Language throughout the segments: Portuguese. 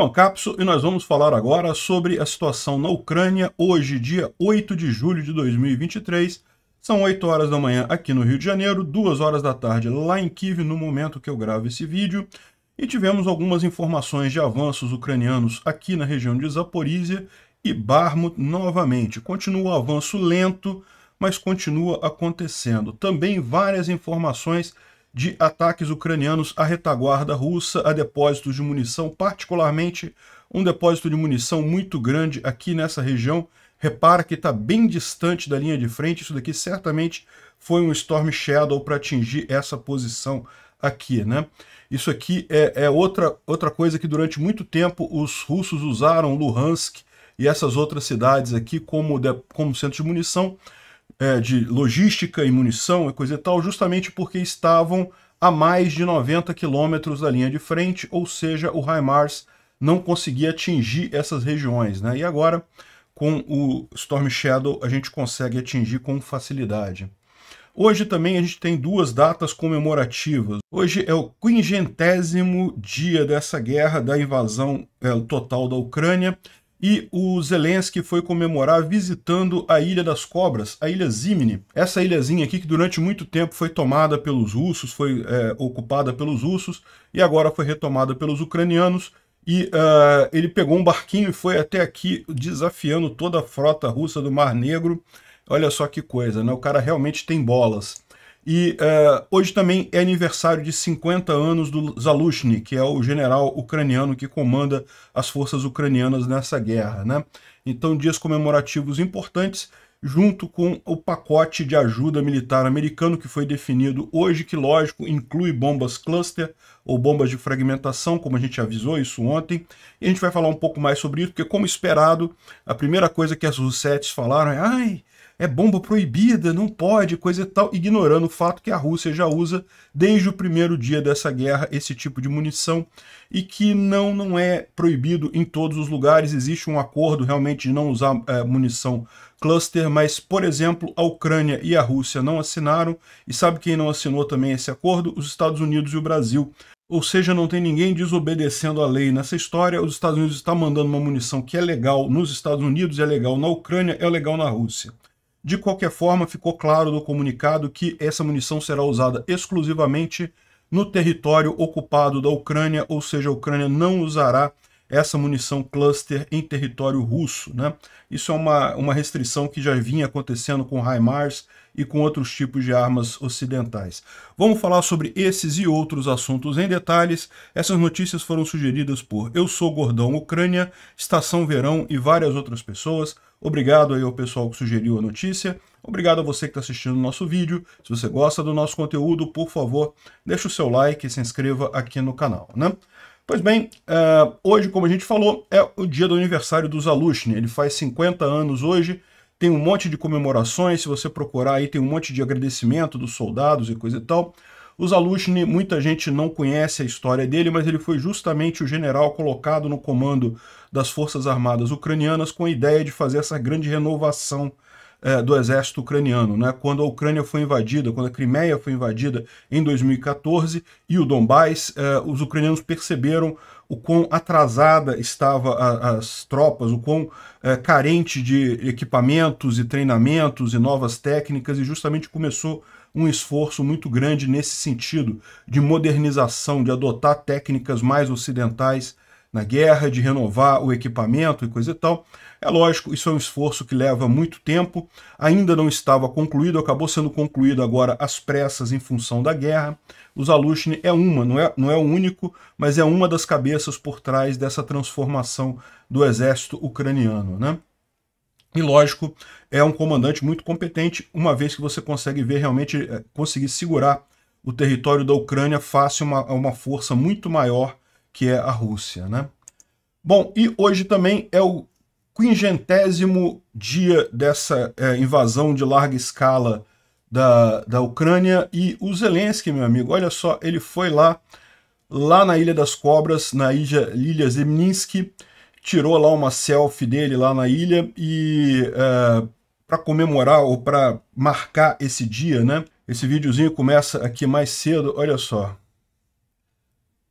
Então, Capso, e nós vamos falar agora sobre a situação na Ucrânia, hoje, dia 8 de julho de 2023. São 8 horas da manhã aqui no Rio de Janeiro, 2 horas da tarde lá em Kiev, no momento que eu gravo esse vídeo. E tivemos algumas informações de avanços ucranianos aqui na região de Zaporizhia e Barmut novamente. Continua o avanço lento, mas continua acontecendo. Também várias informações de ataques ucranianos à retaguarda russa, a depósitos de munição, particularmente um depósito de munição muito grande aqui nessa região. Repara que está bem distante da linha de frente, isso daqui certamente foi um Storm Shadow para atingir essa posição aqui, né? Isso aqui é, é, outra, outra coisa que durante muito tempo os russos usaram Luhansk e essas outras cidades aqui como, de, como centro de munição, é, de logística e munição e coisa e tal, justamente porque estavam a mais de 90 quilômetros da linha de frente, ou seja, o HIMARS não conseguia atingir essas regiões. Né? E agora, com o Storm Shadow, a gente consegue atingir com facilidade. Hoje também a gente tem duas datas comemorativas. Hoje é o quingentésimo dia dessa guerra, da invasão é, total da Ucrânia, e o Zelensky foi comemorar visitando a Ilha das Cobras, a Ilha Zimni. Essa ilhazinha aqui que durante muito tempo foi tomada pelos russos, foi é, ocupada pelos russos e agora foi retomada pelos ucranianos. E uh, ele pegou um barquinho e foi até aqui desafiando toda a frota russa do Mar Negro. Olha só que coisa, né? O cara realmente tem bolas. E uh, hoje também é aniversário de 50 anos do Zalushny, que é o general ucraniano que comanda as forças ucranianas nessa guerra. Né? Então, dias comemorativos importantes, junto com o pacote de ajuda militar americano que foi definido hoje, que, lógico, inclui bombas cluster ou bombas de fragmentação, como a gente avisou isso ontem. E a gente vai falar um pouco mais sobre isso, porque, como esperado, a primeira coisa que as Russetes falaram é: ai é bomba proibida, não pode, coisa e tal, ignorando o fato que a Rússia já usa desde o primeiro dia dessa guerra esse tipo de munição e que não, não é proibido em todos os lugares, existe um acordo realmente de não usar é, munição cluster, mas, por exemplo, a Ucrânia e a Rússia não assinaram, e sabe quem não assinou também esse acordo? Os Estados Unidos e o Brasil. Ou seja, não tem ninguém desobedecendo a lei nessa história. Os Estados Unidos estão mandando uma munição que é legal nos Estados Unidos, é legal na Ucrânia, é legal na Rússia. De qualquer forma, ficou claro no comunicado que essa munição será usada exclusivamente no território ocupado da Ucrânia, ou seja, a Ucrânia não usará essa munição cluster em território russo. Né? Isso é uma, uma restrição que já vinha acontecendo com HIMARS e com outros tipos de armas ocidentais. Vamos falar sobre esses e outros assuntos em detalhes. Essas notícias foram sugeridas por Eu Sou Gordão Ucrânia, Estação Verão e várias outras pessoas. Obrigado aí ao pessoal que sugeriu a notícia. Obrigado a você que está assistindo o nosso vídeo. Se você gosta do nosso conteúdo, por favor, deixe o seu like e se inscreva aqui no canal. Né? Pois bem, uh, hoje, como a gente falou, é o dia do aniversário do Zalushny. Ele faz 50 anos hoje, tem um monte de comemorações, se você procurar aí tem um monte de agradecimento dos soldados e coisa e tal. O Zalushny, muita gente não conhece a história dele, mas ele foi justamente o general colocado no comando das Forças Armadas Ucranianas com a ideia de fazer essa grande renovação é, do exército ucraniano. Né? Quando a Ucrânia foi invadida, quando a Crimeia foi invadida em 2014 e o Donbass, é, os ucranianos perceberam o quão atrasada estava a, as tropas, o quão é, carente de equipamentos e treinamentos e novas técnicas, e justamente começou um esforço muito grande nesse sentido de modernização, de adotar técnicas mais ocidentais na guerra, de renovar o equipamento e coisa e tal. É lógico, isso é um esforço que leva muito tempo, ainda não estava concluído, acabou sendo concluído agora às pressas em função da guerra. O Zalushny é uma, não é, não é o único, mas é uma das cabeças por trás dessa transformação do exército ucraniano, né? E lógico, é um comandante muito competente, uma vez que você consegue ver realmente, é, conseguir segurar o território da Ucrânia face a uma, a uma força muito maior que é a Rússia, né? Bom, e hoje também é o quingentésimo dia dessa é, invasão de larga escala da, da Ucrânia e o Zelensky, meu amigo, olha só, ele foi lá, lá na Ilha das Cobras, na ilha, Lilia Zemninsky, tirou lá uma selfie dele lá na ilha e é, para comemorar ou para marcar esse dia, né? Esse videozinho começa aqui mais cedo, olha só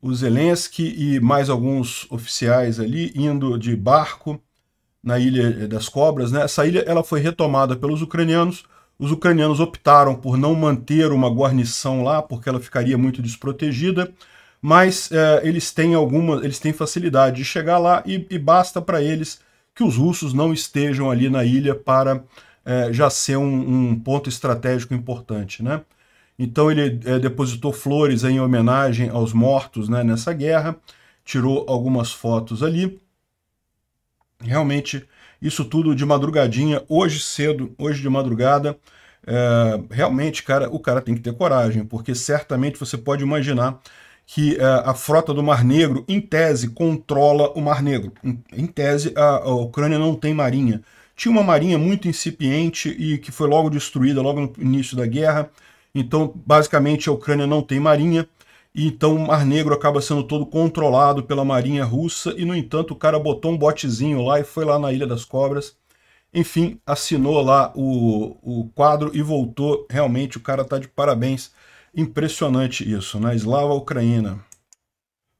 o Zelensky e mais alguns oficiais ali indo de barco na Ilha das Cobras. Né? Essa ilha ela foi retomada pelos ucranianos. Os ucranianos optaram por não manter uma guarnição lá, porque ela ficaria muito desprotegida, mas é, eles têm alguma, eles têm facilidade de chegar lá e, e basta para eles que os russos não estejam ali na ilha para é, já ser um, um ponto estratégico importante. Né? Então ele é, depositou flores em homenagem aos mortos né, nessa guerra, tirou algumas fotos ali. Realmente, isso tudo de madrugadinha, hoje cedo, hoje de madrugada. É, realmente, cara, o cara tem que ter coragem, porque certamente você pode imaginar que é, a frota do Mar Negro, em tese, controla o Mar Negro. Em, em tese, a, a Ucrânia não tem marinha. Tinha uma marinha muito incipiente e que foi logo destruída logo no início da guerra. Então, basicamente, a Ucrânia não tem marinha. E então o Mar Negro acaba sendo todo controlado pela marinha russa. E, no entanto, o cara botou um botezinho lá e foi lá na Ilha das Cobras. Enfim, assinou lá o, o quadro e voltou. Realmente, o cara tá de parabéns. Impressionante isso, na né? Eslava Ucraína.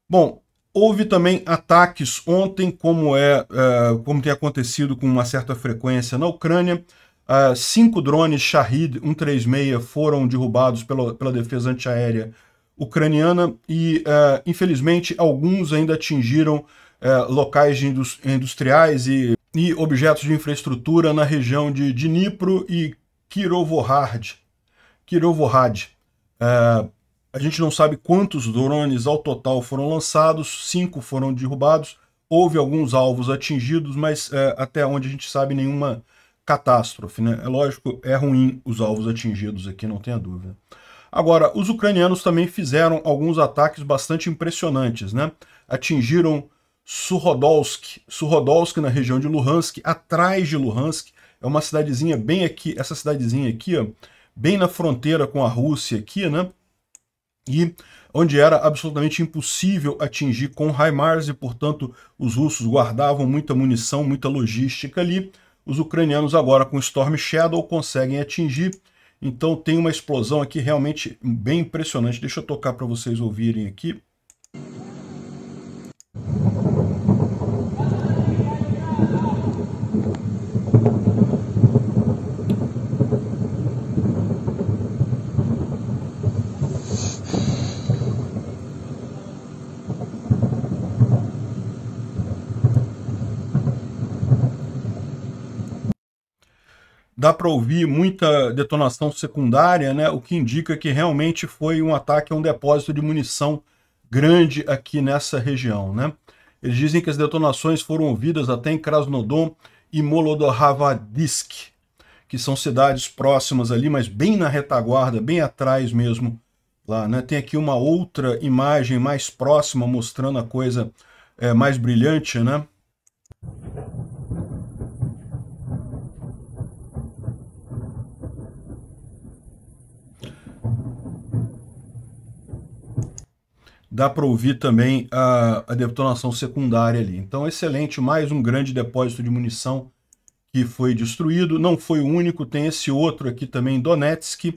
Bom, houve também ataques ontem, como é, é, como tem acontecido com uma certa frequência na Ucrânia. Uh, cinco drones Shahid 136 foram derrubados pela, pela defesa antiaérea ucraniana e, uh, infelizmente, alguns ainda atingiram uh, locais indus industriais e, e, objetos de infraestrutura na região de Dnipro e Kirovohrad. Kirovohrad. Eh, a gente não sabe quantos drones ao total foram lançados, cinco foram derrubados, houve alguns alvos atingidos, mas até onde a gente sabe nenhuma catástrofe. Né? É lógico, é ruim os alvos atingidos aqui, não tenha dúvida. Agora, os ucranianos também fizeram alguns ataques bastante impressionantes. Né? Atingiram Surodolsk, Surodolsk na região de Luhansk, atrás de Luhansk. É uma cidadezinha bem aqui, essa cidadezinha aqui, ó, bem na fronteira com a Rússia aqui, né? E onde era absolutamente impossível atingir com HIMARS e, portanto, os russos guardavam muita munição, muita logística ali. Os ucranianos agora com Storm Shadow conseguem atingir. Então tem uma explosão aqui realmente bem impressionante. Deixa eu tocar para vocês ouvirem aqui. dá para ouvir muita detonação secundária, né? O que indica que realmente foi um ataque a um depósito de munição grande aqui nessa região, né? Eles dizem que as detonações foram ouvidas até em Krasnodon e Molodoravadisk, que são cidades próximas ali, mas bem na retaguarda, bem atrás mesmo lá, né? Tem aqui uma outra imagem mais próxima mostrando a coisa é, mais brilhante, né? dá para ouvir também a, a, detonação secundária ali. Então, excelente, mais um grande depósito de munição que foi destruído. Não foi o único, tem esse outro aqui também, Donetsk,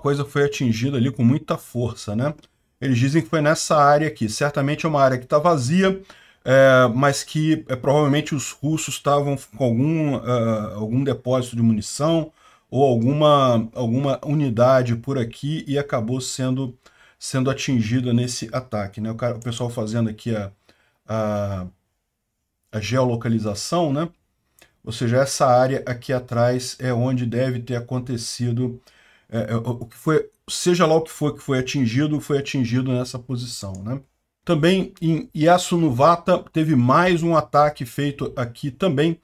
coisa foi atingida ali com muita força, né? Eles dizem que foi nessa área aqui. Certamente é uma área que está vazia, é, mas que é, provavelmente os russos estavam com algum, uh, algum depósito de munição ou alguma, alguma unidade por aqui e acabou sendo, sendo atingida nesse ataque. Né? O, cara, o pessoal fazendo aqui a, a, a geolocalização, né? ou seja, essa área aqui atrás é onde deve ter acontecido é, é o que foi, seja lá o que for que foi atingido, foi atingido nessa posição, né? Também em Yasunuvata teve mais um ataque feito aqui também.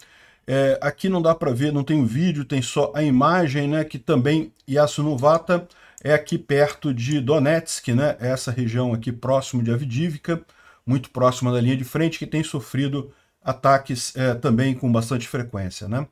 É, aqui não dá para ver, não tem o vídeo, tem só a imagem, né? Que também Yasunuvata é aqui perto de Donetsk, né? É essa região aqui próximo de Avdivka, muito próxima da linha de frente, que tem sofrido ataques é, também com bastante frequência, né?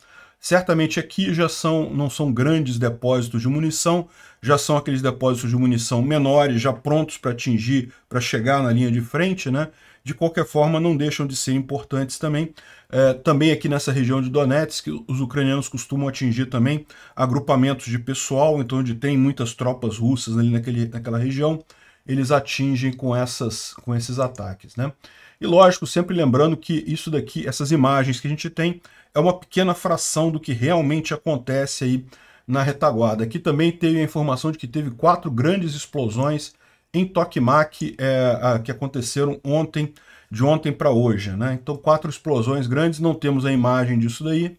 Certamente aqui já são, não são grandes depósitos de munição, já são aqueles depósitos de munição menores, já prontos para atingir, para chegar na linha de frente, né? De qualquer forma, não deixam de ser importantes também. É, também aqui nessa região de Donetsk, os ucranianos costumam atingir também agrupamentos de pessoal, então onde tem muitas tropas russas ali naquele, naquela região, eles atingem com, essas, com esses ataques, né? E lógico, sempre lembrando que isso daqui, essas imagens que a gente tem, é uma pequena fração do que realmente acontece aí na retaguarda. Aqui também teve a informação de que teve quatro grandes explosões em Tokimak é, que aconteceram ontem, de ontem para hoje. Né? Então, quatro explosões grandes, não temos a imagem disso daí,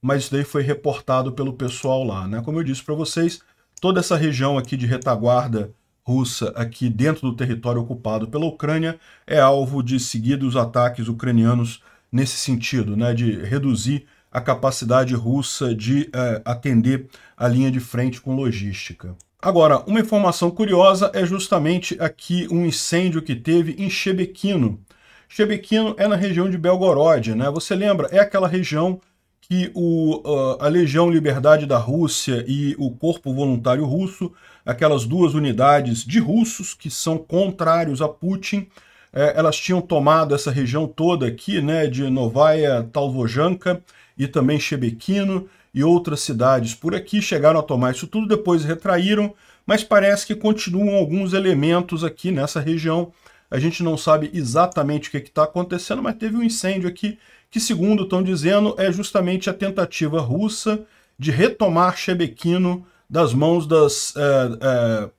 mas isso daí foi reportado pelo pessoal lá. Né? Como eu disse para vocês, toda essa região aqui de retaguarda russa aqui dentro do território ocupado pela Ucrânia é alvo de seguidos ataques ucranianos nesse sentido, né, de reduzir a capacidade russa de eh, atender a linha de frente com logística. Agora, uma informação curiosa é justamente aqui um incêndio que teve em Chebekino. Chebekino é na região de Belgorod, né? Você lembra? É aquela região que o, ah, a Legião Liberdade da Rússia e o Corpo Voluntário Russo, aquelas duas unidades de russos que são contrários a Putin, é, elas tinham tomado essa região toda aqui, né, de Novaia, Talvojanka e também Chebequino e outras cidades por aqui, chegaram a tomar isso tudo, depois retraíram, mas parece que continuam alguns elementos aqui nessa região. A gente não sabe exatamente o que é está acontecendo, mas teve um incêndio aqui que, segundo estão dizendo, é justamente a tentativa russa de retomar Chebequino das mãos das, é, é,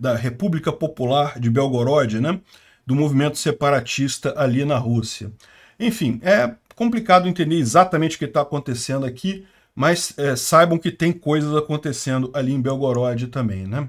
da República Popular de Belgorod, né? do movimento separatista ali na Rússia. Enfim, é complicado entender exatamente o que está acontecendo aqui, mas é, saibam que tem coisas acontecendo ali em Belgorod também, né?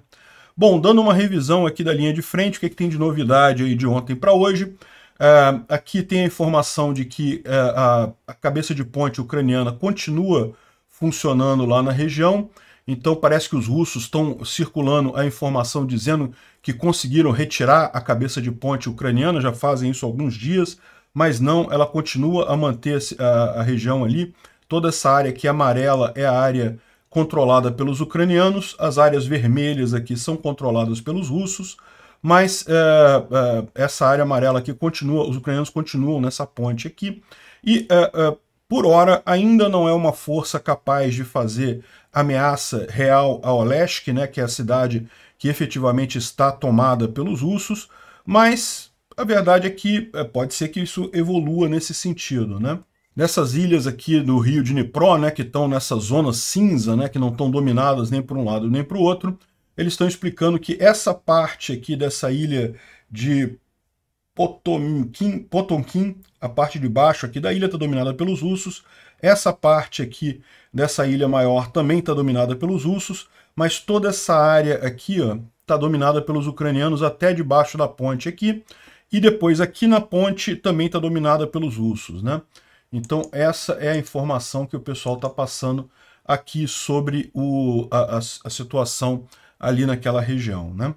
Bom, dando uma revisão aqui da linha de frente, o que, é que tem de novidade aí de ontem para hoje? É, aqui tem a informação de que é, a, a, cabeça de ponte ucraniana continua funcionando lá na região. Então parece que os russos estão circulando a informação dizendo que conseguiram retirar a cabeça de ponte ucraniana, já fazem isso há alguns dias, mas não, ela continua a manter a, a região ali. Toda essa área aqui é amarela é a área controlada pelos ucranianos, as áreas vermelhas aqui são controladas pelos russos, mas é, é, essa área amarela aqui continua, os ucranianos continuam nessa ponte aqui. E é, é por hora, ainda não é uma força capaz de fazer ameaça real a Olesk, né, que é a cidade que efetivamente está tomada pelos russos, mas a verdade é que é, pode ser que isso evolua nesse sentido, né? Nessas ilhas aqui do rio de Dnipro, né, que estão nessa zona cinza, né, que não estão dominadas nem por um lado nem para o outro, eles estão explicando que essa parte aqui dessa ilha de Potomkin, Potomkin, a parte de baixo aqui da ilha está dominada pelos russos. Essa parte aqui dessa ilha maior também está dominada pelos russos, mas toda essa área aqui está dominada pelos ucranianos até debaixo da ponte aqui. E depois aqui na ponte também está dominada pelos russos. Né? Então essa é a informação que o pessoal está passando aqui sobre o, a, a, a situação ali naquela região. Né?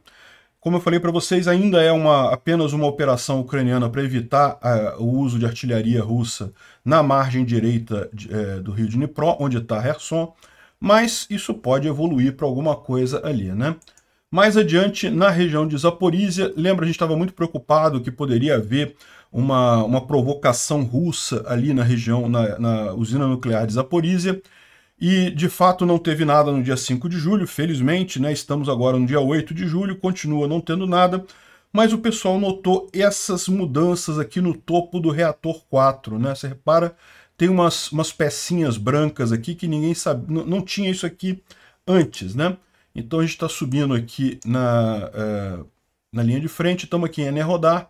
Como eu falei para vocês, ainda é uma, apenas uma operação ucraniana para evitar uh, o uso de artilharia russa na margem direita de, uh, do rio Dnipro, onde está Kherson, mas isso pode evoluir para alguma coisa ali, né? Mais adiante, na região de Zaporizhia, lembra, a gente estava muito preocupado que poderia haver uma, uma provocação russa ali na região, na, na usina nuclear de Zaporizhia, e de fato não teve nada no dia 5 de julho, felizmente, né? Estamos agora no dia 8 de julho, continua não tendo nada, mas o pessoal notou essas mudanças aqui no topo do reator 4, né? Você repara, tem umas, umas pecinhas brancas aqui que ninguém sabe, não tinha isso aqui antes, né? Então a gente está subindo aqui na, uh, na linha de frente, estamos aqui em Ener rodar,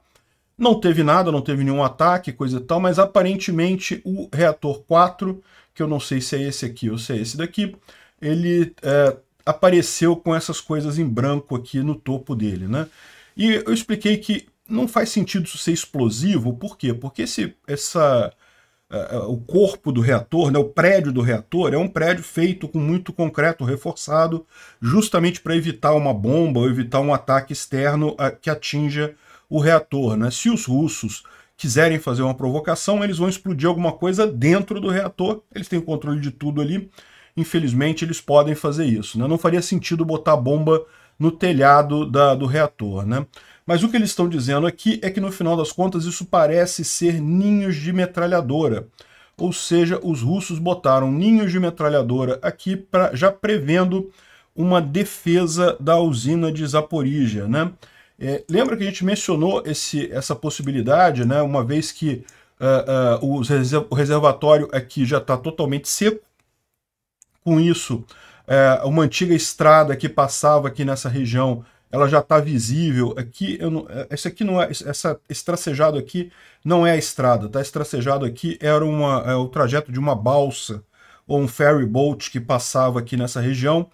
não teve nada, não teve nenhum ataque, coisa e tal, mas aparentemente o reator 4 que eu não sei se é esse aqui ou se é esse daqui, ele é, apareceu com essas coisas em branco aqui no topo dele, né? E eu expliquei que não faz sentido isso ser explosivo, por quê? Porque esse, essa, é, é, o corpo do reator, né, o prédio do reator, é um prédio feito com muito concreto reforçado, justamente para evitar uma bomba ou evitar um ataque externo a, que atinja o reator. Né? Se os russos quiserem fazer uma provocação, eles vão explodir alguma coisa dentro do reator. Eles têm o controle de tudo ali. Infelizmente, eles podem fazer isso. Né? Não faria sentido botar bomba no telhado da, do reator. Né? Mas o que eles estão dizendo aqui é que, no final das contas, isso parece ser ninhos de metralhadora. Ou seja, os russos botaram ninhos de metralhadora aqui pra, já prevendo uma defesa da usina de Zaporizhia. Né? É, lembra que a gente mencionou esse, essa possibilidade, né? Uma vez que uh, uh, reserv, o reservatório aqui já está totalmente seco. Com isso, é, uma antiga estrada que passava aqui nessa região, ela já está visível. Aqui, não, é, esse aqui não é, essa, esse tracejado aqui não é a estrada, tá? Esse tracejado aqui era uma, é o trajeto de uma balsa ou um ferry boat que passava aqui nessa região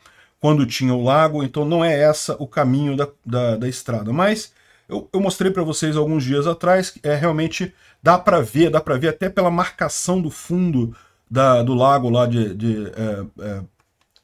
quando tinha o lago, então não é essa o caminho da, da, da estrada. Mas eu, eu mostrei para vocês alguns dias atrás, que é realmente dá para ver, dá para ver até pela marcação do fundo da, do lago lá de, de, é, é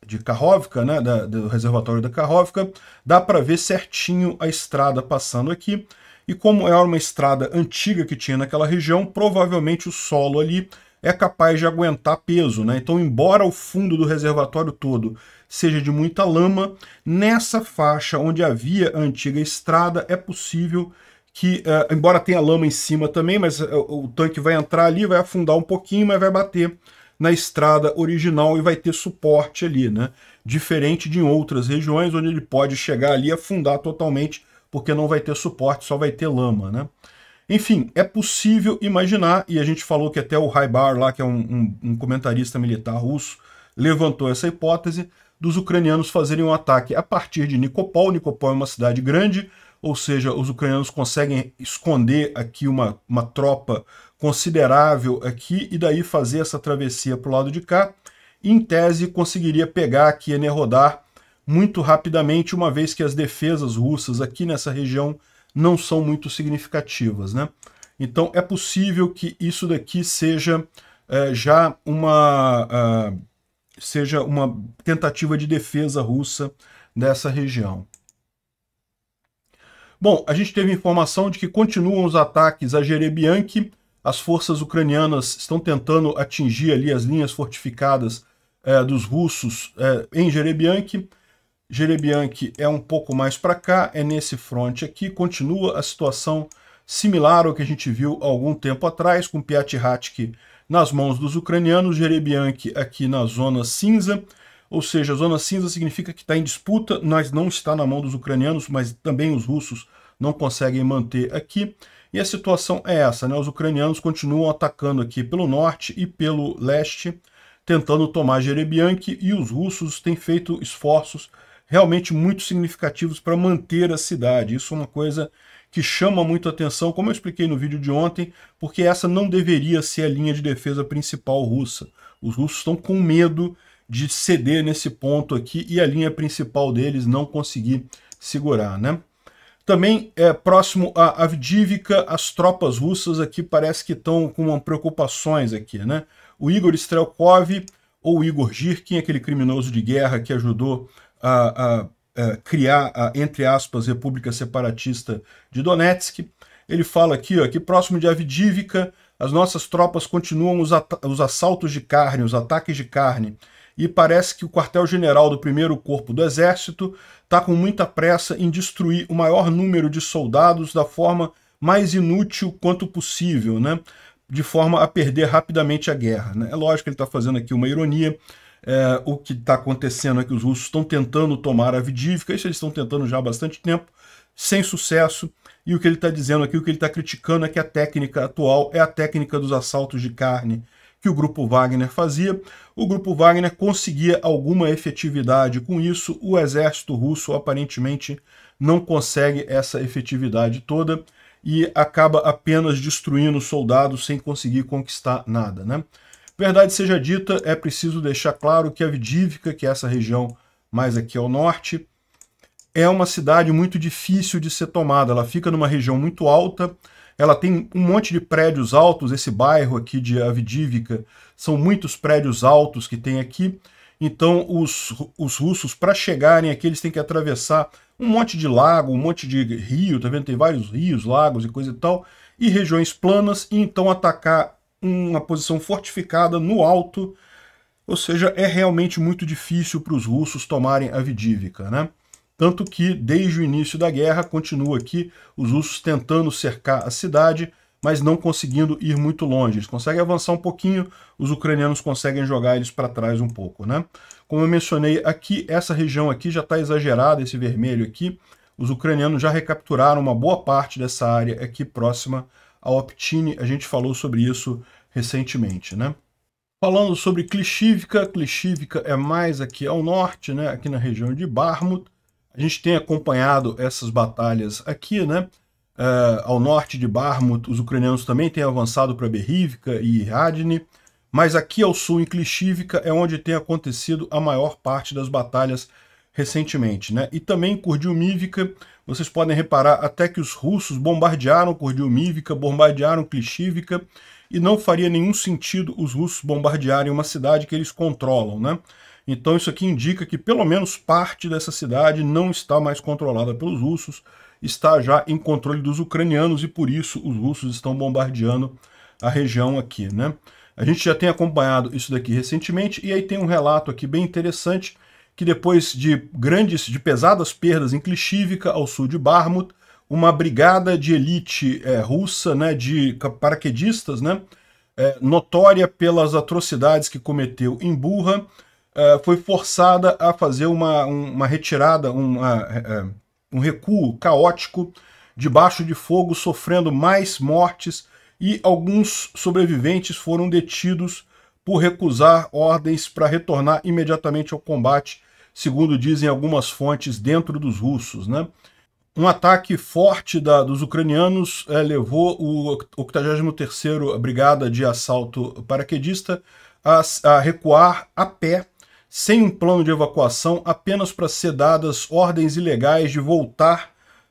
de Karrovka, né, da, do reservatório da Karrovka, dá para ver certinho a estrada passando aqui. E como era é uma estrada antiga que tinha naquela região, provavelmente o solo ali é capaz de aguentar peso. Né? Então, embora o fundo do reservatório todo seja de muita lama, nessa faixa onde havia a antiga estrada é possível que, uh, embora tenha lama em cima também, mas uh, o tanque vai entrar ali, vai afundar um pouquinho, mas vai bater na estrada original e vai ter suporte ali, né? Diferente de outras regiões onde ele pode chegar ali e afundar totalmente, porque não vai ter suporte, só vai ter lama, né? Enfim, é possível imaginar, e a gente falou que até o Haibar lá, que é um, um, um comentarista militar russo, levantou essa hipótese, dos ucranianos fazerem um ataque a partir de Nikopol. Nikopol é uma cidade grande, ou seja, os ucranianos conseguem esconder aqui uma, uma tropa considerável aqui e daí fazer essa travessia para o lado de cá. em tese, conseguiria pegar aqui Enerodar muito rapidamente, uma vez que as defesas russas aqui nessa região não são muito significativas. Né? Então é possível que isso daqui seja é, já uma... Uh, seja uma tentativa de defesa russa dessa região. Bom, a gente teve informação de que continuam os ataques a Jerebianki. As forças ucranianas estão tentando atingir ali as linhas fortificadas é, dos russos é, em Jerebianki. Jerebianki é um pouco mais para cá, é nesse fronte aqui. Continua a situação similar ao que a gente viu há algum tempo atrás, com Piatihatsky nas mãos dos ucranianos, Jerebianki aqui na zona cinza, ou seja, a zona cinza significa que está em disputa, mas não está na mão dos ucranianos, mas também os russos não conseguem manter aqui. E a situação é essa, né? Os ucranianos continuam atacando aqui pelo norte e pelo leste, tentando tomar Jerebianki, e os russos têm feito esforços realmente muito significativos para manter a cidade. Isso é uma coisa que chama muito atenção, como eu expliquei no vídeo de ontem, porque essa não deveria ser a linha de defesa principal russa. Os russos estão com medo de ceder nesse ponto aqui e a linha principal deles não conseguir segurar, né? Também é, próximo a Avdivka, as tropas russas aqui parece que estão com preocupações aqui, né? O Igor Strelkov ou Igor Girkin, aquele criminoso de guerra que ajudou a, a eh, criar a, entre aspas, República Separatista de Donetsk. Ele fala aqui ó, que próximo de Avdivka, as nossas tropas continuam os, os assaltos de carne, os ataques de carne, e parece que o quartel-general do primeiro corpo do exército está com muita pressa em destruir o maior número de soldados da forma mais inútil quanto possível, né? de forma a perder rapidamente a guerra. Né? É lógico que ele está fazendo aqui uma ironia, é, o que está acontecendo é que os russos estão tentando tomar a Vidivka, isso eles estão tentando já há bastante tempo, sem sucesso. E o que ele está dizendo aqui, o que ele está criticando é que a técnica atual é a técnica dos assaltos de carne que o grupo Wagner fazia. O grupo Wagner conseguia alguma efetividade com isso, o exército russo aparentemente não consegue essa efetividade toda e acaba apenas destruindo soldados sem conseguir conquistar nada, né? Verdade seja dita, é preciso deixar claro que a Vidívica, que é essa região mais aqui ao norte, é uma cidade muito difícil de ser tomada. Ela fica numa região muito alta, ela tem um monte de prédios altos, esse bairro aqui de Avidívica, são muitos prédios altos que tem aqui. Então, os, os russos, para chegarem aqui, eles têm que atravessar um monte de lago, um monte de rio, tá vendo? Tem vários rios, lagos e coisa e tal, e regiões planas, e então atacar uma posição fortificada no alto, ou seja, é realmente muito difícil para os russos tomarem a Vidívica, né? Tanto que, desde o início da guerra, continua aqui os russos tentando cercar a cidade, mas não conseguindo ir muito longe. Eles conseguem avançar um pouquinho, os ucranianos conseguem jogar eles para trás um pouco, né? Como eu mencionei aqui, essa região aqui já está exagerada, esse vermelho aqui. Os ucranianos já recapturaram uma boa parte dessa área aqui próxima a Optine, a gente falou sobre isso recentemente, né? Falando sobre Klishivka, Klishivka é mais aqui ao norte, né, aqui na região de Barmut. A gente tem acompanhado essas batalhas aqui, né? Eh, ao norte de Barmut, os ucranianos também têm avançado para Berrivka e Radni, mas aqui ao sul, em Klishivka, é onde tem acontecido a maior parte das batalhas recentemente. Né? E também em vocês podem reparar até que os russos bombardearam Cordilmívica, bombardearam Klishivka, e não faria nenhum sentido os russos bombardearem uma cidade que eles controlam, né? Então isso aqui indica que pelo menos parte dessa cidade não está mais controlada pelos russos, está já em controle dos ucranianos e por isso os russos estão bombardeando a região aqui, né? A gente já tem acompanhado isso daqui recentemente e aí tem um relato aqui bem interessante que depois de grandes, de pesadas perdas em Klishivka, ao sul de Barmut, uma brigada de elite é, russa, né, de paraquedistas, né, é, notória pelas atrocidades que cometeu em Burra, é, eh, foi forçada a fazer uma, uma retirada, uma, um recuo caótico, debaixo de fogo, sofrendo mais mortes, e alguns sobreviventes foram detidos por recusar ordens para retornar imediatamente ao combate, segundo dizem algumas fontes dentro dos russos. Né? Um ataque forte da, dos ucranianos é, levou o 83º Brigada de Assalto Paraquedista a, a recuar a pé, sem um plano de evacuação, apenas para ser dadas ordens ilegais de voltar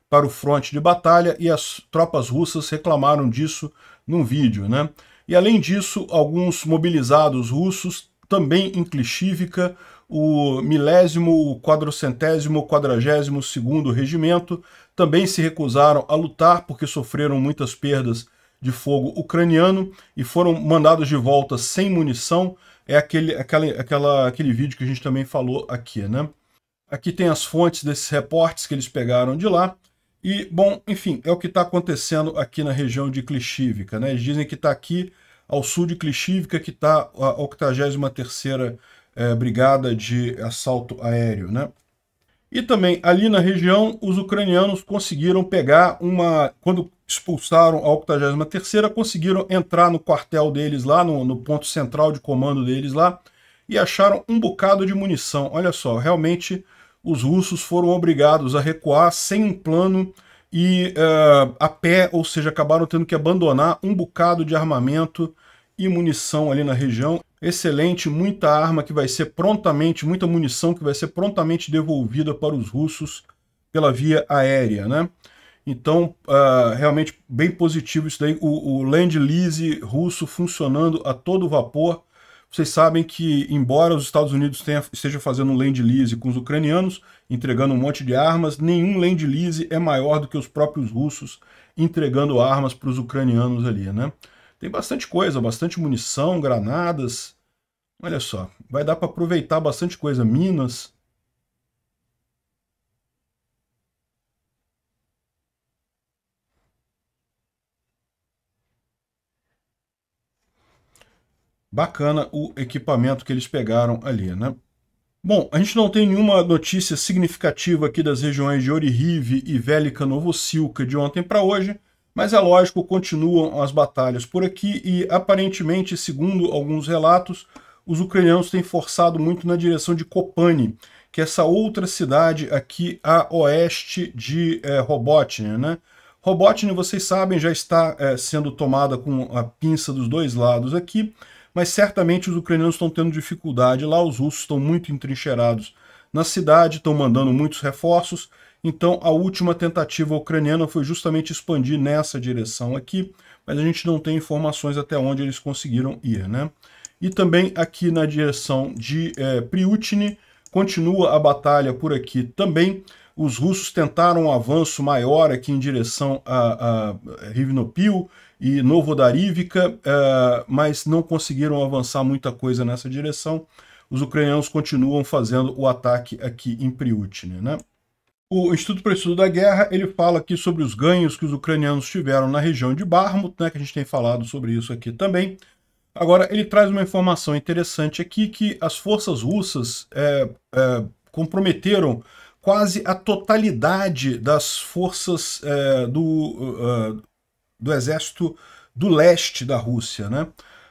para o fronte de batalha e as tropas russas reclamaram disso num vídeo, né? E além disso, alguns mobilizados russos, também em Klishivka, o milésimo, quadrocentésimo, quadragésimo segundo regimento, também se recusaram a lutar porque sofreram muitas perdas de fogo ucraniano e foram mandados de volta sem munição. É aquele, aquele, aquela, aquele vídeo que a gente também falou aqui, né? Aqui tem as fontes desses reportes que eles pegaram de lá. E, bom, enfim, é o que está acontecendo aqui na região de Klishivka. Né? Eles dizem que está aqui ao sul de Klishivka, que está a 83ª é, Brigada de Assalto Aéreo. Né? E também, ali na região, os ucranianos conseguiram pegar uma... Quando expulsaram a 83ª, conseguiram entrar no quartel deles lá, no, no ponto central de comando deles lá, e acharam um bocado de munição. Olha só, realmente os russos foram obrigados a recuar sem um plano e uh, a pé, ou seja, acabaram tendo que abandonar um bocado de armamento e munição ali na região. Excelente, muita arma que vai ser prontamente, muita munição que vai ser prontamente devolvida para os russos pela via aérea, né? Então, uh, realmente bem positivo isso daí. O, o Land Lease russo funcionando a todo vapor vocês sabem que, embora os Estados Unidos tenha, esteja fazendo um land-lease com os ucranianos, entregando um monte de armas, nenhum land-lease é maior do que os próprios russos entregando armas para os ucranianos ali, né? Tem bastante coisa, bastante munição, granadas. Olha só, vai dar para aproveitar bastante coisa, minas. bacana o equipamento que eles pegaram ali, né? Bom, a gente não tem nenhuma notícia significativa aqui das regiões de Orihive e Velika Novosilka de ontem para hoje, mas é lógico, continuam as batalhas por aqui e, aparentemente, segundo alguns relatos, os ucranianos têm forçado muito na direção de Kopane, que é essa outra cidade aqui a oeste de é, eh, Robotnia, né? Robotnia, vocês sabem, já está é, sendo tomada com a pinça dos dois lados aqui, mas certamente os ucranianos estão tendo dificuldade lá, os russos estão muito entrincheirados na cidade, estão mandando muitos reforços, então a última tentativa ucraniana foi justamente expandir nessa direção aqui, mas a gente não tem informações até onde eles conseguiram ir, né? E também aqui na direção de é, eh, Priutine, continua a batalha por aqui também, os russos tentaram um avanço maior aqui em direção a, a eh, Rivnopil, e Novodarívica, eh, mas não conseguiram avançar muita coisa nessa direção. Os ucranianos continuam fazendo o ataque aqui em Priutne, né? O Instituto para o Estudo da Guerra ele fala aqui sobre os ganhos que os ucranianos tiveram na região de Barmut, né, que a gente tem falado sobre isso aqui também. Agora, ele traz uma informação interessante aqui que as forças russas é, é, comprometeram quase a totalidade das forças é, do, uh, do exército do leste da Rússia, né?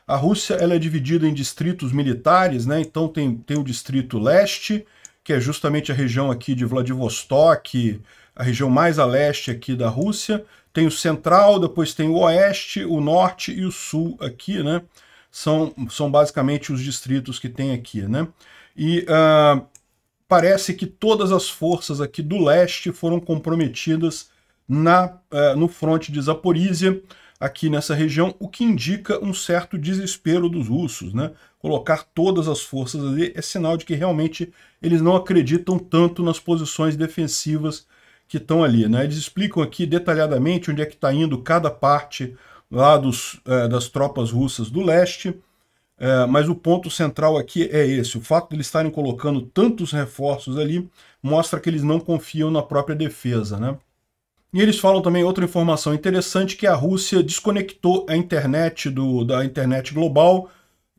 A Rússia ela é dividida em distritos militares, né? Então tem, tem o distrito leste, que é justamente a região aqui de Vladivostok, a região mais a leste aqui da Rússia. Tem o central, depois tem o oeste, o norte e o sul aqui, né? São, são basicamente os distritos que tem aqui, né? E uh, parece que todas as forças aqui do leste foram comprometidas na, eh, no fronte de Zaporizhia, aqui nessa região, o que indica um certo desespero dos russos. Né? Colocar todas as forças ali é sinal de que realmente eles não acreditam tanto nas posições defensivas que estão ali. Né? Eles explicam aqui detalhadamente onde é que está indo cada parte lá dos, eh, das tropas russas do leste, eh, mas o ponto central aqui é esse. O fato de eles estarem colocando tantos reforços ali mostra que eles não confiam na própria defesa. Né? E eles falam também outra informação interessante que a Rússia desconectou a internet do, da internet global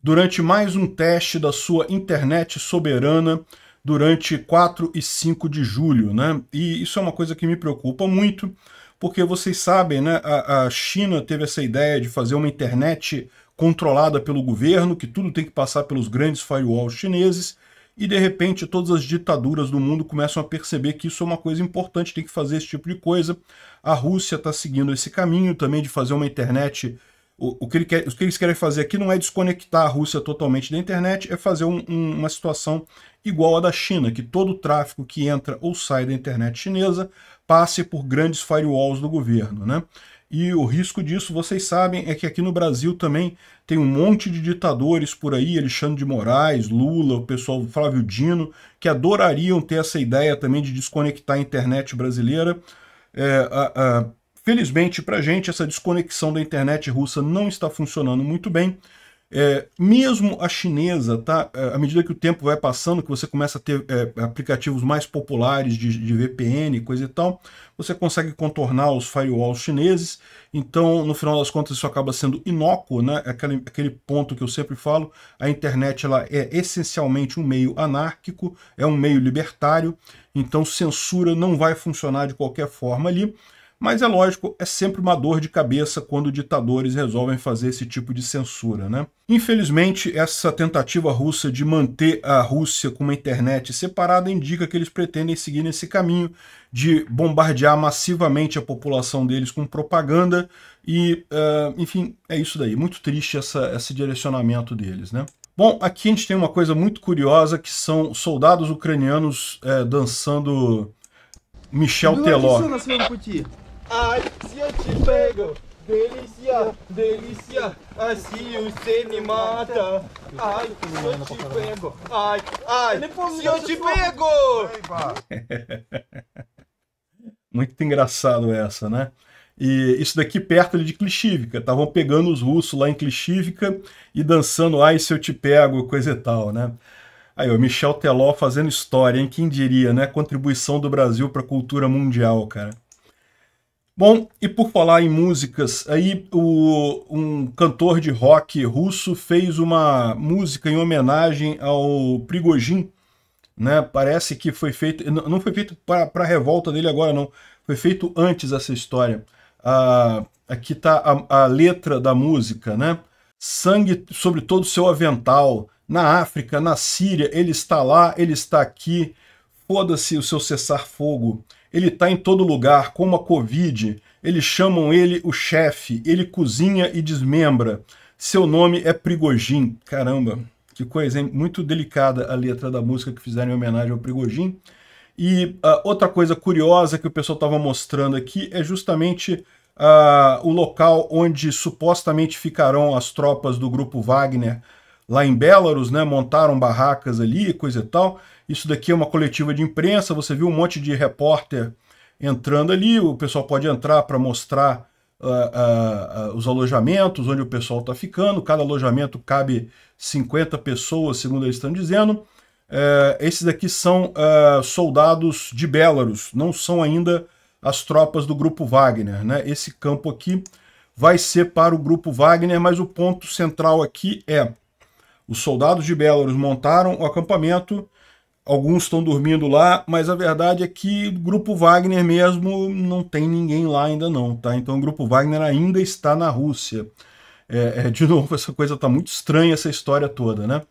durante mais um teste da sua internet soberana durante 4 e 5 de julho, né? E isso é uma coisa que me preocupa muito, porque vocês sabem, né, a, a China teve essa ideia de fazer uma internet controlada pelo governo, que tudo tem que passar pelos grandes firewalls chineses, e de repente todas as ditaduras do mundo começam a perceber que isso é uma coisa importante, tem que fazer esse tipo de coisa. A Rússia está seguindo esse caminho também de fazer uma internet. O, o, que, ele quer, o que eles querem fazer aqui não é desconectar a Rússia totalmente da internet, é fazer um, um, uma situação igual à da China, que todo o tráfego que entra ou sai da internet chinesa passe por grandes firewalls do governo. Né? E o risco disso, vocês sabem, é que aqui no Brasil também tem um monte de ditadores por aí, Alexandre de Moraes, Lula, o pessoal Flávio Dino, que adorariam ter essa ideia também de desconectar a internet brasileira. É, a, a, felizmente para a gente, essa desconexão da internet russa não está funcionando muito bem. É, mesmo a chinesa, tá? É, à medida que o tempo vai passando, que você começa a ter é, aplicativos mais populares de, de, VPN, coisa e tal, você consegue contornar os firewalls chineses. Então, no final das contas, isso acaba sendo inócuo, né? É aquele, aquele ponto que eu sempre falo: a internet ela é essencialmente um meio anárquico, é um meio libertário, então censura não vai funcionar de qualquer forma ali. Mas é lógico, é sempre uma dor de cabeça quando ditadores resolvem fazer esse tipo de censura, né? Infelizmente, essa tentativa russa de manter a Rússia com uma internet separada indica que eles pretendem seguir nesse caminho de bombardear massivamente a população deles com propaganda e, uh, enfim, é isso daí. Muito triste essa, esse direcionamento deles, né? Bom, aqui a gente tem uma coisa muito curiosa que são soldados ucranianos é, dançando Michel é Teló. Assim, Ai, se eu te pego, delícia, delícia, assim você me mata. Ai, se eu te pego, ai, ai, se eu te pego. Muito engraçado essa, né? E isso daqui perto ali de Klishivka. Estavam pegando os russos lá em Klishivka e dançando Ai se eu te pego, coisa e tal, né? Aí, o Michel Teló fazendo história, hein? Quem diria, né? Contribuição do Brasil para a cultura mundial, cara. Bom, e por falar em músicas, aí o, um cantor de rock russo fez uma música em homenagem ao Prigojin, né? Parece que foi feito, não foi feito para a revolta dele agora, não. Foi feito antes essa história. Ah, aqui está a, a, letra da música, né? Sangue sobre todo o seu avental. Na África, na Síria, ele está lá, ele está aqui. Foda-se o seu cessar-fogo ele está em todo lugar, como a Covid. Eles chamam ele o chefe, ele cozinha e desmembra. Seu nome é Prigojin. Caramba, que coisa, hein? Muito delicada a letra da música que fizeram em homenagem ao Prigojin. E uh, outra coisa curiosa que o pessoal estava mostrando aqui é justamente uh, o local onde supostamente ficarão as tropas do grupo Wagner lá em Belarus, né? Montaram barracas ali, coisa e tal. Isso daqui é uma coletiva de imprensa, você viu um monte de repórter entrando ali, o pessoal pode entrar para mostrar uh, uh, uh, os alojamentos, onde o pessoal está ficando. Cada alojamento cabe 50 pessoas, segundo eles estão dizendo. Eh, esses daqui são soldados de Belarus, não são ainda as tropas do grupo Wagner. Né? Esse campo aqui vai ser para o grupo Wagner, mas o ponto central aqui é os soldados de Belarus montaram o acampamento, alguns estão dormindo lá, mas a verdade é que o grupo Wagner mesmo não tem ninguém lá ainda não, tá? Então o grupo Wagner ainda está na Rússia. É, é, de novo, essa coisa está muito estranha, essa história toda, né?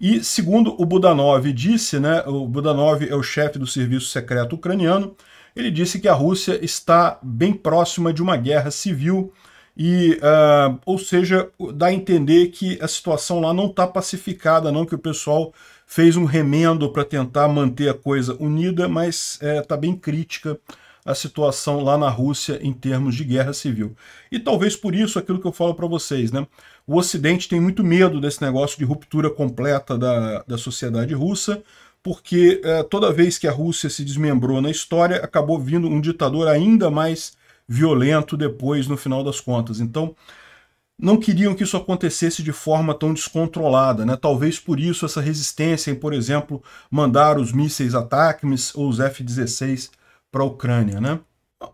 E segundo o Budanov disse, né, o Budanov é o chefe do serviço secreto ucraniano, ele disse que a Rússia está bem próxima de uma guerra civil e, uh, ou seja, dá a entender que a situação lá não está pacificada, não, que o pessoal fez um remendo para tentar manter a coisa unida, mas está é, tá bem crítica a situação lá na Rússia em termos de guerra civil. E talvez por isso aquilo que eu falo para vocês, né? O Ocidente tem muito medo desse negócio de ruptura completa da, da sociedade russa, porque é, toda vez que a Rússia se desmembrou na história, acabou vindo um ditador ainda mais violento depois no final das contas. Então, não queriam que isso acontecesse de forma tão descontrolada, né? Talvez por isso essa resistência em, por exemplo, mandar os mísseis ATACMS ou os F-16 para a Ucrânia, né?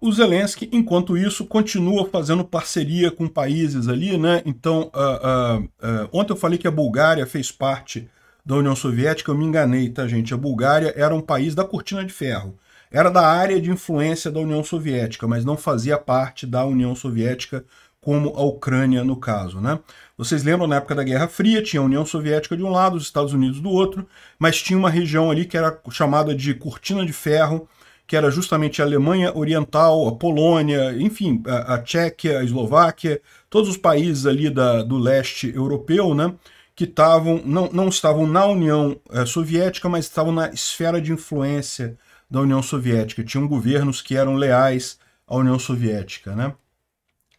O Zelensky, enquanto isso, continua fazendo parceria com países ali, né? Então, uh, uh, uh, ontem eu falei que a Bulgária fez parte da União Soviética, eu me enganei, tá, gente? A Bulgária era um país da cortina de ferro. Era da área de influência da União Soviética, mas não fazia parte da União Soviética como a Ucrânia no caso, né? Vocês lembram na época da Guerra Fria, tinha a União Soviética de um lado, os Estados Unidos do outro, mas tinha uma região ali que era chamada de Cortina de Ferro, que era justamente a Alemanha Oriental, a Polônia, enfim, a, a Tchequia, a Eslováquia, todos os países ali da, do leste europeu, né? Que estavam, não, não estavam na União é, Soviética, mas estavam na esfera de influência da União Soviética. Tinham governos que eram leais à União Soviética, né?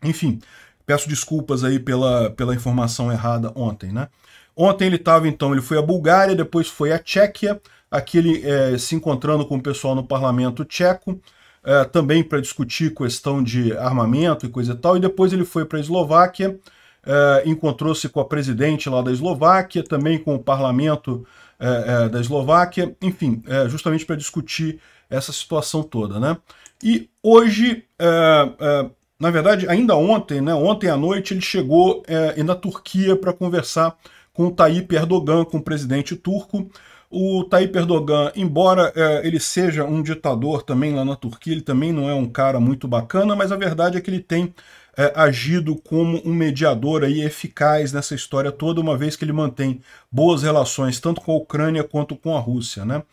Enfim, peço desculpas aí pela, pela informação errada ontem, né? Ontem ele estava, então, ele foi à Bulgária, depois foi à Tchequia, aqui ele é, se encontrando com o pessoal no parlamento tcheco, é, também para discutir questão de armamento e coisa e tal, e depois ele foi para a Eslováquia, é, encontrou-se com a presidente lá da Eslováquia, também com o parlamento é, é, da Eslováquia, enfim, é, justamente para discutir essa situação toda. Né? E hoje, é, é, na verdade, ainda ontem, né, ontem à noite, ele chegou na Turquia para conversar com o Tayyip Erdogan, com o presidente turco. O Tayyip Erdogan, embora é, ele seja um ditador também lá na Turquia, ele também não é um cara muito bacana, mas a verdade é que ele tem é, agido como um mediador aí eficaz nessa história toda, uma vez que ele mantém boas relações tanto com a Ucrânia quanto com a Rússia. Né?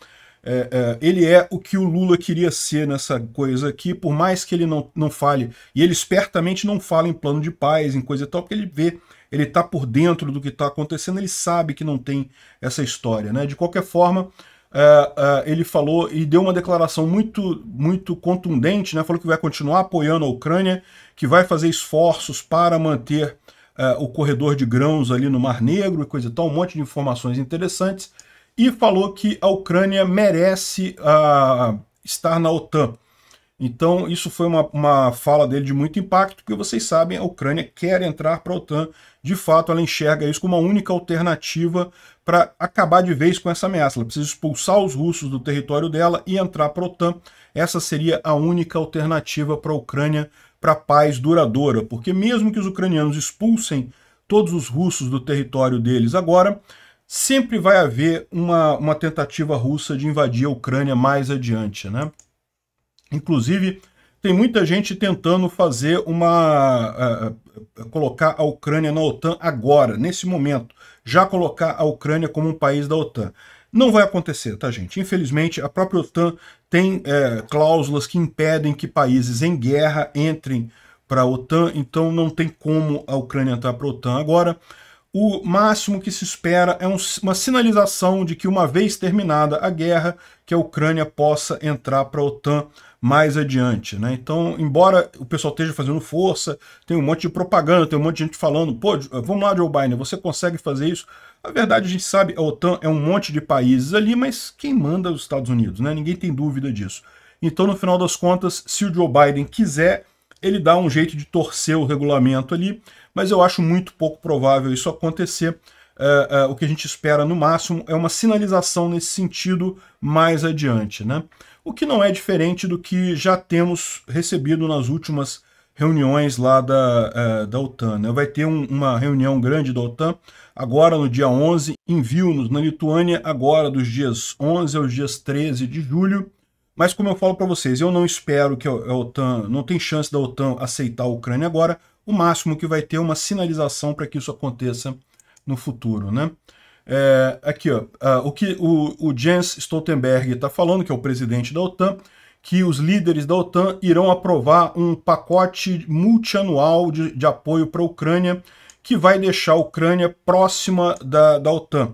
É, é, ele é o que o Lula queria ser nessa coisa aqui, por mais que ele não, não fale, e ele espertamente não fala em plano de paz, em coisa e tal, porque ele vê, ele está por dentro do que está acontecendo, ele sabe que não tem essa história. Né? De qualquer forma, é, é, ele falou e deu uma declaração muito, muito contundente, né? falou que vai continuar apoiando a Ucrânia, que vai fazer esforços para manter é, o corredor de grãos ali no Mar Negro e coisa e tal, um monte de informações interessantes, e falou que a Ucrânia merece ah, estar na OTAN. Então, isso foi uma, uma fala dele de muito impacto, porque vocês sabem, a Ucrânia quer entrar para a OTAN. De fato, ela enxerga isso como uma única alternativa para acabar de vez com essa ameaça. Ela precisa expulsar os russos do território dela e entrar para a OTAN. Essa seria a única alternativa para a Ucrânia para paz duradoura, porque mesmo que os ucranianos expulsem todos os russos do território deles agora, sempre vai haver uma, uma tentativa russa de invadir a Ucrânia mais adiante, né? Inclusive, tem muita gente tentando fazer uma. Uh, colocar a Ucrânia na OTAN agora, nesse momento. Já colocar a Ucrânia como um país da OTAN. Não vai acontecer, tá, gente? Infelizmente, a própria OTAN tem eh, cláusulas que impedem que países em guerra entrem para a OTAN, então não tem como a Ucrânia entrar para a OTAN. Agora, o máximo que se espera é um, uma sinalização de que, uma vez terminada a guerra, que a Ucrânia possa entrar para a OTAN mais adiante. Né? Então, embora o pessoal esteja fazendo força, tem um monte de propaganda, tem um monte de gente falando, pô, eh, vamos lá, Joe Biden, você consegue fazer isso? Na verdade, a gente sabe, a OTAN é um monte de países ali, mas quem manda é os Estados Unidos, né? ninguém tem dúvida disso. Então, no final das contas, se o Joe Biden quiser, ele dá um jeito de torcer o regulamento ali, mas eu acho muito pouco provável isso acontecer. Uh, uh, o que a gente espera no máximo é uma sinalização nesse sentido mais adiante. Né? o que não é diferente do que já temos recebido nas últimas reuniões lá da, é, da OTAN. Né? Vai ter um, uma reunião grande da OTAN agora no dia 11, em Vilnius, na Lituânia, agora dos dias 11 aos dias 13 de julho. Mas como eu falo para vocês, eu não espero que a OTAN, não tem chance da OTAN aceitar a Ucrânia agora, o máximo que vai ter é uma sinalização para que isso aconteça no futuro, né? É, aqui, ó, ah, o que o, o Jens Stoltenberg está falando, que é o presidente da OTAN, que os líderes da OTAN irão aprovar um pacote multianual de, de apoio para a Ucrânia, que vai deixar a Ucrânia próxima da, da OTAN.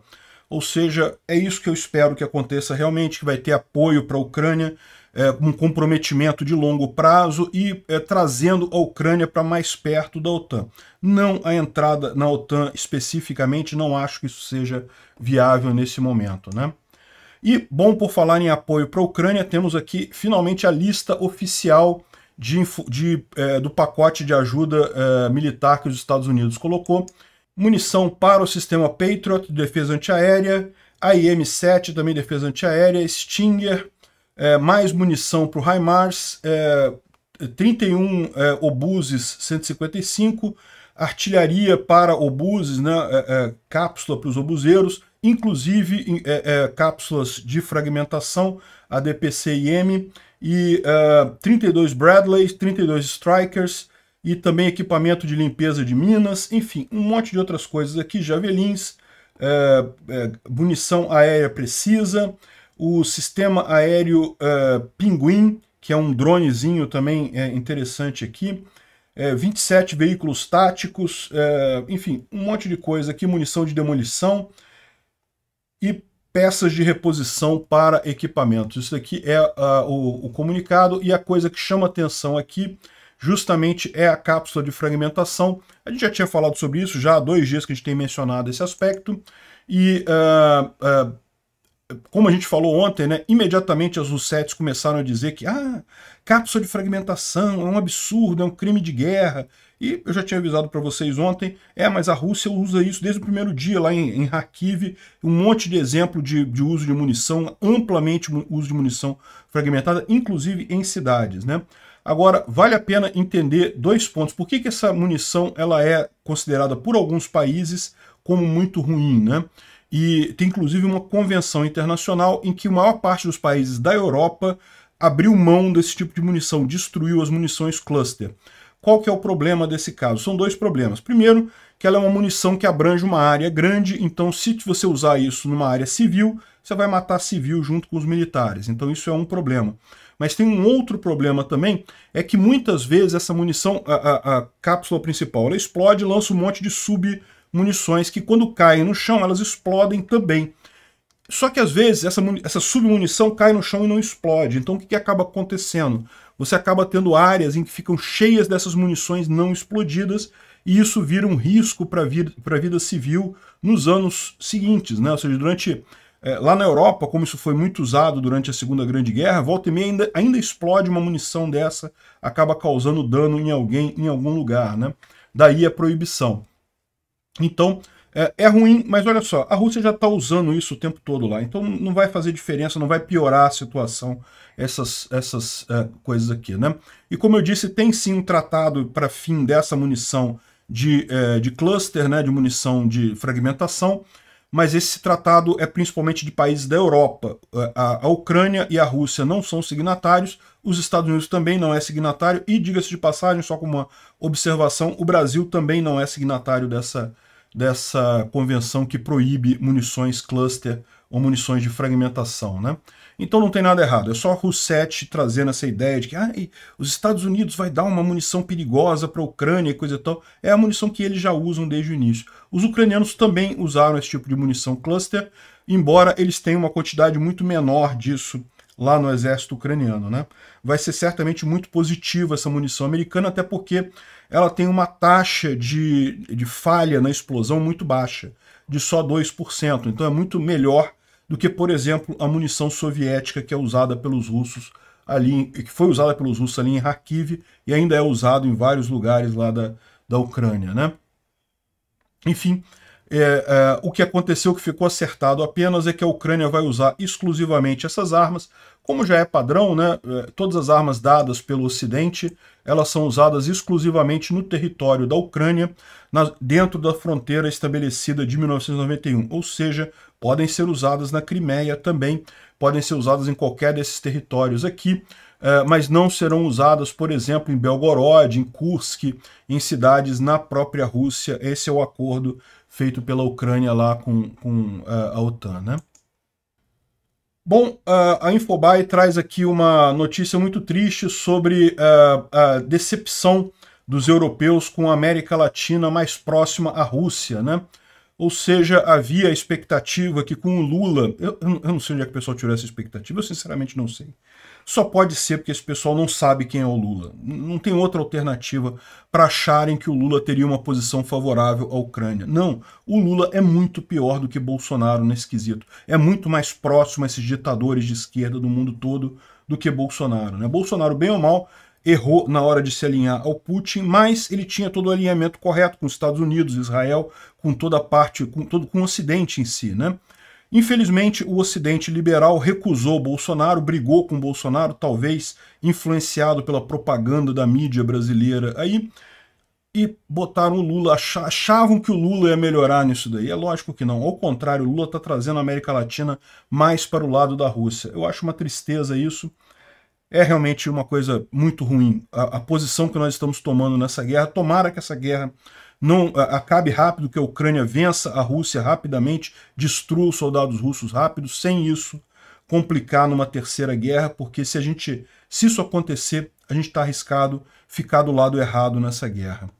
Ou seja, é isso que eu espero que aconteça realmente, que vai ter apoio para a Ucrânia, é, um comprometimento de longo prazo e é, trazendo a Ucrânia para mais perto da OTAN. Não a entrada na OTAN especificamente, não acho que isso seja viável nesse momento. Né? E, bom, por falar em apoio para a Ucrânia, temos aqui finalmente a lista oficial de, de é, do pacote de ajuda é, militar que os Estados Unidos colocou. Munição para o sistema Patriot, defesa antiaérea, AIM-7, também defesa antiaérea, Stinger, é, mais munição para o HIMARS, é, 31 é, obuses 155, artilharia para obuses, né, é, é, cápsula para os obuseiros, inclusive é, cápsulas de fragmentação, adpc M, e 32 Bradleys, 32 Strikers, e também equipamento de limpeza de minas, enfim, um monte de outras coisas aqui, javelins, munição aérea precisa, o sistema aéreo uh, Pinguim, que é um dronezinho também é, interessante aqui, é, eh, 27 veículos táticos, é, enfim, um monte de coisa aqui, munição de demolição e peças de reposição para equipamentos. Isso aqui é ah, o, o comunicado e a coisa que chama atenção aqui justamente é a cápsula de fragmentação. A gente já tinha falado sobre isso, já há dois dias que a gente tem mencionado esse aspecto, e uh, uh, como a gente falou ontem, né, imediatamente as UCETs começaram a dizer que ah, cápsula de fragmentação é um absurdo, é um crime de guerra. E eu já tinha avisado para vocês ontem, é, mas a Rússia usa isso desde o primeiro dia lá em, em Kharkiv, um monte de exemplo de, de uso de munição, amplamente uso de munição fragmentada, inclusive em cidades. Né? Agora, vale a pena entender dois pontos. Por que, que essa munição ela é considerada por alguns países como muito ruim? Né? E tem inclusive uma convenção internacional em que a maior parte dos países da Europa abriu mão desse tipo de munição, destruiu as munições cluster. Qual que é o problema desse caso? São dois problemas. Primeiro, que ela é uma munição que abrange uma área grande, então se você usar isso numa área civil, você vai matar civil junto com os militares. Então isso é um problema. Mas tem um outro problema também, é que muitas vezes essa munição, a, a, a cápsula principal, ela explode e lança um monte de sub munições que, quando caem no chão, elas explodem também. Só que às vezes essa, essa submunição cai no chão e não explode. Então o que, que acaba acontecendo? Você acaba tendo áreas em que ficam cheias dessas munições não explodidas e isso vira um risco para a vida civil nos anos seguintes, né? Ou seja, durante. É, lá na Europa, como isso foi muito usado durante a Segunda Grande Guerra, volta e meia ainda, ainda explode uma munição dessa, acaba causando dano em alguém, em algum lugar, né? Daí a proibição. Então, é, é, ruim, mas olha só, a Rússia já está usando isso o tempo todo lá, então não vai fazer diferença, não vai piorar a situação, essas, essas é, coisas aqui, né? E como eu disse, tem sim um tratado para fim dessa munição de, é, de cluster, né, de munição de fragmentação, mas esse tratado é principalmente de países da Europa. É, a, a, Ucrânia e a Rússia não são signatários, os Estados Unidos também não é signatário, e diga-se de passagem, só como uma observação, o Brasil também não é signatário dessa, dessa convenção que proíbe munições cluster ou munições de fragmentação, né? Então não tem nada errado, é só Rousset trazendo essa ideia de que ah, os Estados Unidos vai dar uma munição perigosa para a Ucrânia e coisa e tal. É a munição que eles já usam desde o início. Os ucranianos também usaram esse tipo de munição cluster, embora eles tenham uma quantidade muito menor disso lá no exército ucraniano. Né? Vai ser certamente muito positiva essa munição americana, até porque ela tem uma taxa de, de falha na explosão muito baixa, de só 2%. Então é muito melhor do que, por exemplo, a munição soviética que é usada pelos russos ali, que foi usada pelos russos ali em Kharkiv e ainda é usado em vários lugares lá da, da Ucrânia, né? Enfim, é, é, o que aconteceu, que ficou acertado apenas, é que a Ucrânia vai usar exclusivamente essas armas como já é padrão, né, é, todas as armas dadas pelo Ocidente elas são usadas exclusivamente no território da Ucrânia, na, dentro da fronteira estabelecida de 1991, ou seja, podem ser usadas na Crimeia também, podem ser usadas em qualquer desses territórios aqui, eh, mas não serão usadas, por exemplo, em Belgorod, em Kursk, em cidades na própria Rússia. Esse é o acordo feito pela Ucrânia lá com, com é, a OTAN. Né? Bom, a Infobae traz aqui uma notícia muito triste sobre a decepção dos europeus com a América Latina mais próxima à Rússia, né? Ou seja, havia a expectativa que com o Lula, eu, eu não sei onde é que o pessoal tirou essa expectativa, eu sinceramente não sei só pode ser porque esse pessoal não sabe quem é o Lula. Não tem outra alternativa para acharem que o Lula teria uma posição favorável à Ucrânia. Não, o Lula é muito pior do que Bolsonaro nesse quesito. É muito mais próximo a esses ditadores de esquerda do mundo todo do que Bolsonaro. Né? Bolsonaro, bem ou mal, errou na hora de se alinhar ao Putin, mas ele tinha todo o alinhamento correto com os Estados Unidos, Israel, com toda a parte, com, todo, com o Ocidente em si. Né? Infelizmente, o Ocidente liberal recusou Bolsonaro, brigou com Bolsonaro, talvez influenciado pela propaganda da mídia brasileira aí, e botaram o Lula, achavam que o Lula ia melhorar nisso daí. É lógico que não. Ao contrário, o Lula está trazendo a América Latina mais para o lado da Rússia. Eu acho uma tristeza isso. É realmente uma coisa muito ruim. A, a posição que nós estamos tomando nessa guerra, tomara que essa guerra não acabe rápido que a Ucrânia vença a Rússia rapidamente, destrua os soldados russos rápido, sem isso complicar numa terceira guerra, porque se a gente, se isso acontecer, a gente está arriscado ficar do lado errado nessa guerra.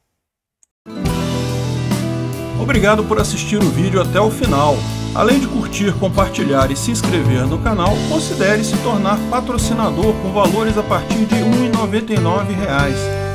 Obrigado por assistir o vídeo até o final. Além de curtir, compartilhar e se inscrever no canal, considere se tornar patrocinador com valores a partir de R$ 1,99